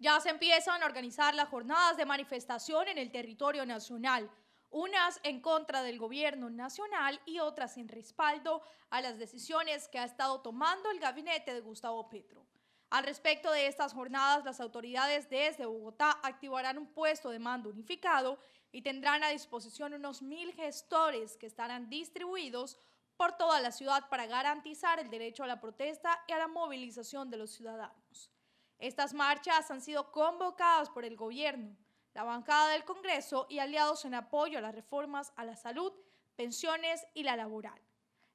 Ya se empiezan a organizar las jornadas de manifestación en el territorio nacional, unas en contra del gobierno nacional y otras en respaldo a las decisiones que ha estado tomando el gabinete de Gustavo Petro. Al respecto de estas jornadas, las autoridades desde Bogotá activarán un puesto de mando unificado y tendrán a disposición unos mil gestores que estarán distribuidos por toda la ciudad para garantizar el derecho a la protesta y a la movilización de los ciudadanos. Estas marchas han sido convocadas por el gobierno, la bancada del Congreso y aliados en apoyo a las reformas a la salud, pensiones y la laboral.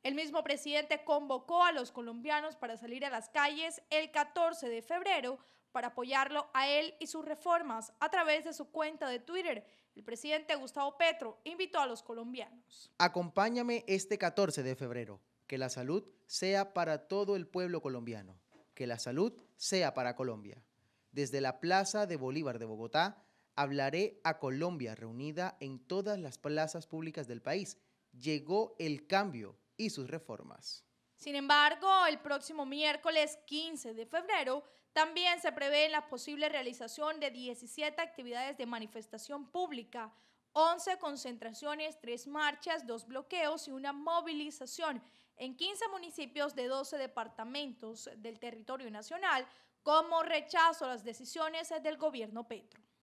El mismo presidente convocó a los colombianos para salir a las calles el 14 de febrero para apoyarlo a él y sus reformas a través de su cuenta de Twitter. El presidente Gustavo Petro invitó a los colombianos. Acompáñame este 14 de febrero. Que la salud sea para todo el pueblo colombiano que la salud sea para Colombia. Desde la Plaza de Bolívar de Bogotá, hablaré a Colombia reunida en todas las plazas públicas del país. Llegó el cambio y sus reformas. Sin embargo, el próximo miércoles 15 de febrero también se prevé la posible realización de 17 actividades de manifestación pública, 11 concentraciones, 3 marchas, 2 bloqueos y una movilización en 15 municipios de 12 departamentos del territorio nacional como rechazo a las decisiones del gobierno Petro.